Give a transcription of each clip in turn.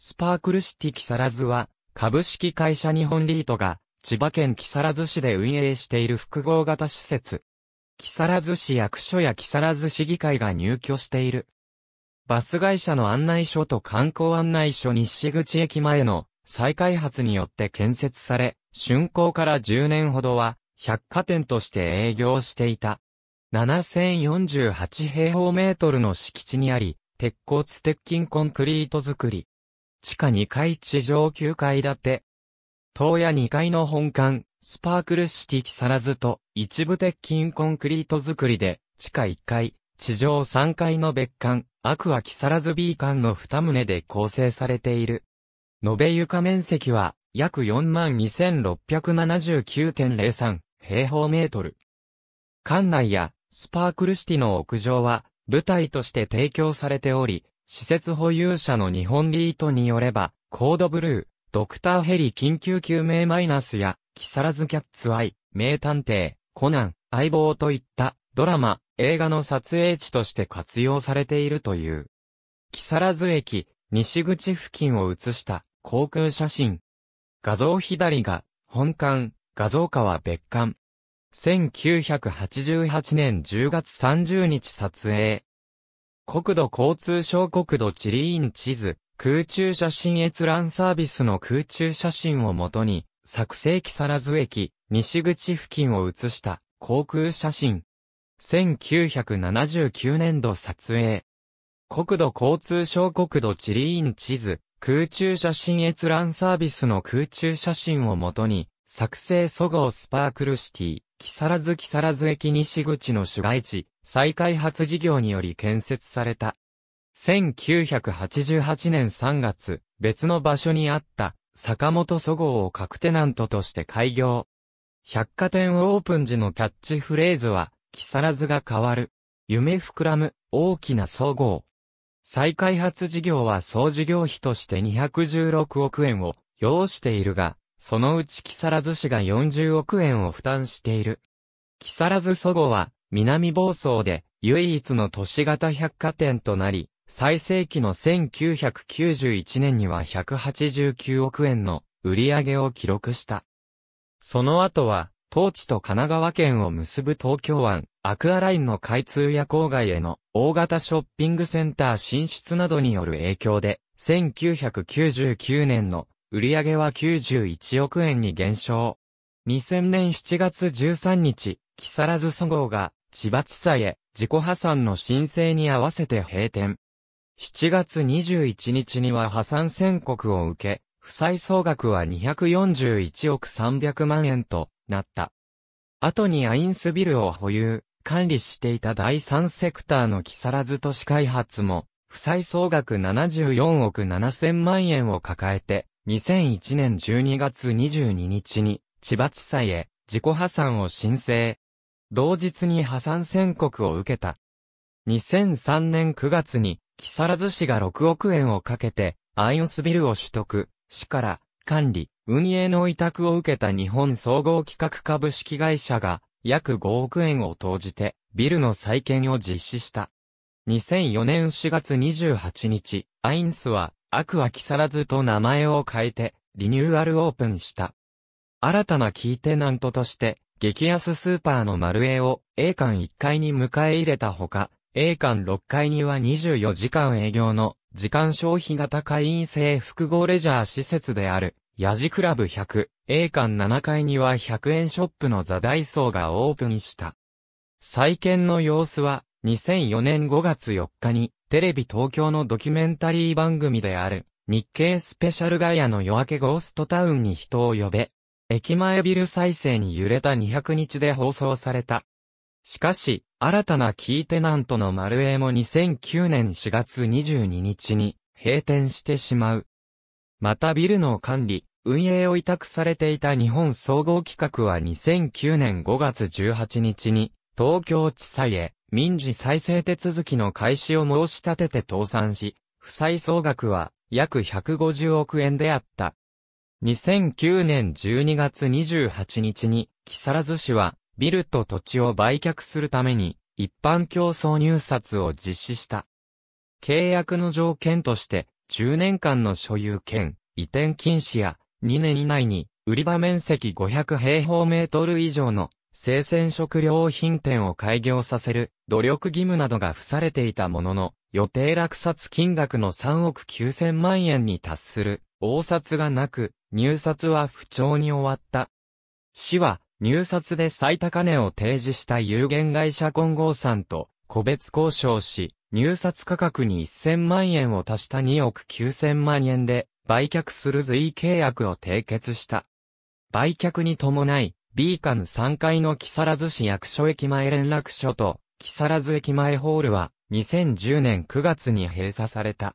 スパークルシティ木更津は、株式会社日本リートが、千葉県木更津市で運営している複合型施設。木更津市役所や木更津市議会が入居している。バス会社の案内所と観光案内所西口駅前の再開発によって建設され、竣工から10年ほどは、百貨店として営業していた。7048平方メートルの敷地にあり、鉄骨鉄筋コンクリート作り。地下2階地上9階建て。東屋2階の本館、スパークルシティキサラズと一部鉄筋コンクリート作りで、地下1階、地上3階の別館、アクアキサラズ B 館の2棟で構成されている。延べ床面積は約42,679.03平方メートル。館内やスパークルシティの屋上は舞台として提供されており、施設保有者の日本リートによれば、コードブルー、ドクターヘリ緊急救命マイナスや、木更津キャッツアイ、名探偵、コナン、相棒といったドラマ、映画の撮影地として活用されているという。木更津駅、西口付近を写した航空写真。画像左が本館、画像下は別館。1988年10月30日撮影。国土交通省国土地理院地図、空中写真閲覧サービスの空中写真をもとに、作成木更津駅、西口付近を写した航空写真。1979年度撮影。国土交通省国土地理院地図、空中写真閲覧サービスの空中写真をもとに、作成そごうスパークルシティ、木更津木更津駅西口の市街地、再開発事業により建設された。1988年3月、別の場所にあった坂本そごうを各テナントとして開業。百貨店オープン時のキャッチフレーズは、木更津が変わる。夢膨らむ、大きな祖合。再開発事業は総事業費として216億円を要しているが、そのうち木更津市が40億円を負担している。木更津そごは、南房総で唯一の都市型百貨店となり、最盛期の1991年には189億円の売り上げを記録した。その後は、当地と神奈川県を結ぶ東京湾、アクアラインの開通や郊外への大型ショッピングセンター進出などによる影響で、1999年の売り上げは91億円に減少。2000年7月13日、木更津総合が千葉地裁へ自己破産の申請に合わせて閉店。7月21日には破産宣告を受け、負債総額は241億300万円となった。後にアインスビルを保有、管理していた第三セクターの木更津都市開発も、負債総額74億7000万円を抱えて、2001年12月22日に、千葉地裁へ自己破産を申請。同日に破産宣告を受けた。2003年9月に、木更津市が6億円をかけて、アイオスビルを取得、市から管理、運営の委託を受けた日本総合企画株式会社が、約5億円を投じて、ビルの再建を実施した。2004年4月28日、アインスは、アクア木更津と名前を変えて、リニューアルオープンした。新たなキーテナントとして、激安スーパーの丸栄を A 館1階に迎え入れたほか、A 館6階には24時間営業の時間消費型会員制複合レジャー施設である、ヤジクラブ100、A 館7階には100円ショップのザダイソーがオープンした。再建の様子は、2004年5月4日に、テレビ東京のドキュメンタリー番組である、日経スペシャルガイアの夜明けゴーストタウンに人を呼べ、駅前ビル再生に揺れた200日で放送された。しかし、新たなキーテナントの丸英も2009年4月22日に閉店してしまう。またビルの管理、運営を委託されていた日本総合企画は2009年5月18日に東京地裁へ民事再生手続きの開始を申し立てて倒産し、負債総額は約150億円であった。2009年12月28日に、木更津市は、ビルと土地を売却するために、一般競争入札を実施した。契約の条件として、10年間の所有権、移転禁止や、2年以内に、売り場面積500平方メートル以上の生鮮食料品店を開業させる努力義務などが付されていたものの、予定落札金額の3億9000万円に達する、大札がなく、入札は不調に終わった。市は、入札で最高値を提示した有限会社金剛さんと、個別交渉し、入札価格に1000万円を足した2億9000万円で、売却する随契約を締結した。売却に伴い、ビーカン3階の木更津市役所駅前連絡所と、木更津駅前ホールは、2010年9月に閉鎖された。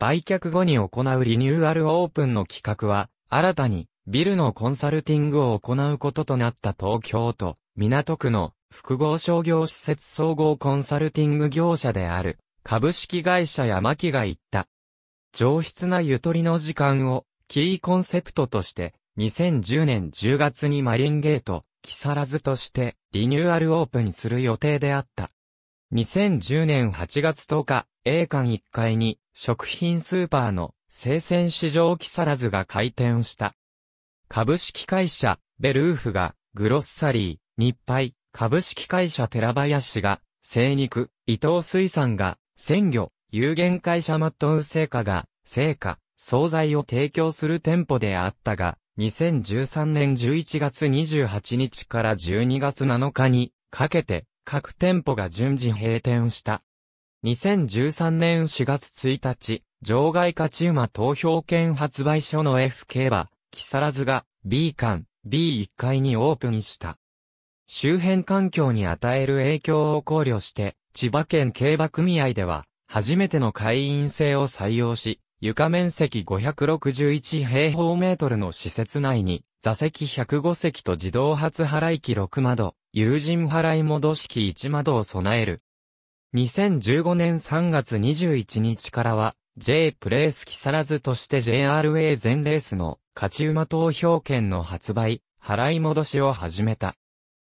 売却後に行うリニューアルオープンの企画は、新たにビルのコンサルティングを行うこととなった東京都、港区の複合商業施設総合コンサルティング業者である、株式会社山木が言った。上質なゆとりの時間を、キーコンセプトとして、2010年10月にマリンゲート、木更津として、リニューアルオープンする予定であった。2010年8月10日、A 館1階に食品スーパーの生鮮市場木更津が開店した。株式会社ベルーフがグロッサリー、日配、株式会社寺林が生肉、伊藤水産が鮮魚、有限会社マットウ製菓が製菓、惣菜を提供する店舗であったが、2013年11月28日から12月7日にかけて各店舗が順次閉店した。2013年4月1日、場外勝ち馬投票券発売所の F 競馬、木更津が B 館 B1 階にオープンした。周辺環境に与える影響を考慮して、千葉県競馬組合では、初めての会員制を採用し、床面積561平方メートルの施設内に、座席105席と自動発払機6窓、友人払い戻し機1窓を備える。2015年3月21日からは、J プレース木更津として JRA 全レースの勝ち馬投票券の発売、払い戻しを始めた。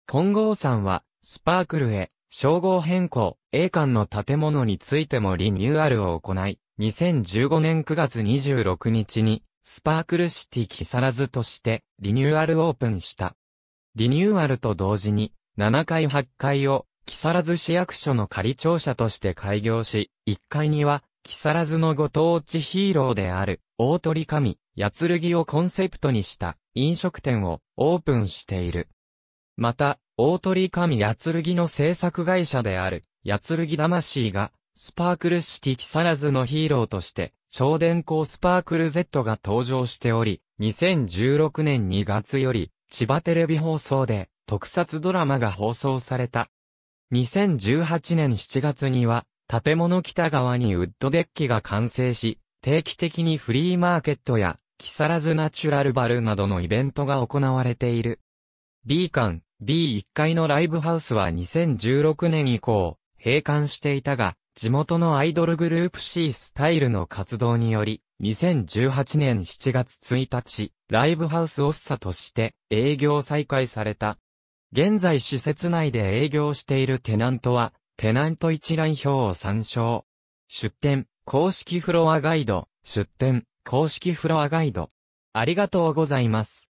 金剛さんは、スパークルへ、称号変更、A 館の建物についてもリニューアルを行い、2015年9月26日に、スパークルシティ木更津としてリニューアルオープンした。リニューアルと同時に、7階8階を、木更津市役所の仮庁舎として開業し、1階には、木更津のご当地ヒーローである、大鳥神、八剣をコンセプトにした飲食店をオープンしている。また、大鳥神八剣の制作会社である、八剣魂が、スパークルシティ木更津のヒーローとして、超電光スパークル Z が登場しており、2016年2月より、千葉テレビ放送で特撮ドラマが放送された。2018年7月には、建物北側にウッドデッキが完成し、定期的にフリーマーケットや、木更津ナチュラルバルなどのイベントが行われている。B 館、B1 階のライブハウスは2016年以降、閉館していたが、地元のアイドルグループ C スタイルの活動により、2018年7月1日、ライブハウスオッサとして営業再開された。現在施設内で営業しているテナントは、テナント一覧表を参照。出店、公式フロアガイド、出店、公式フロアガイド。ありがとうございます。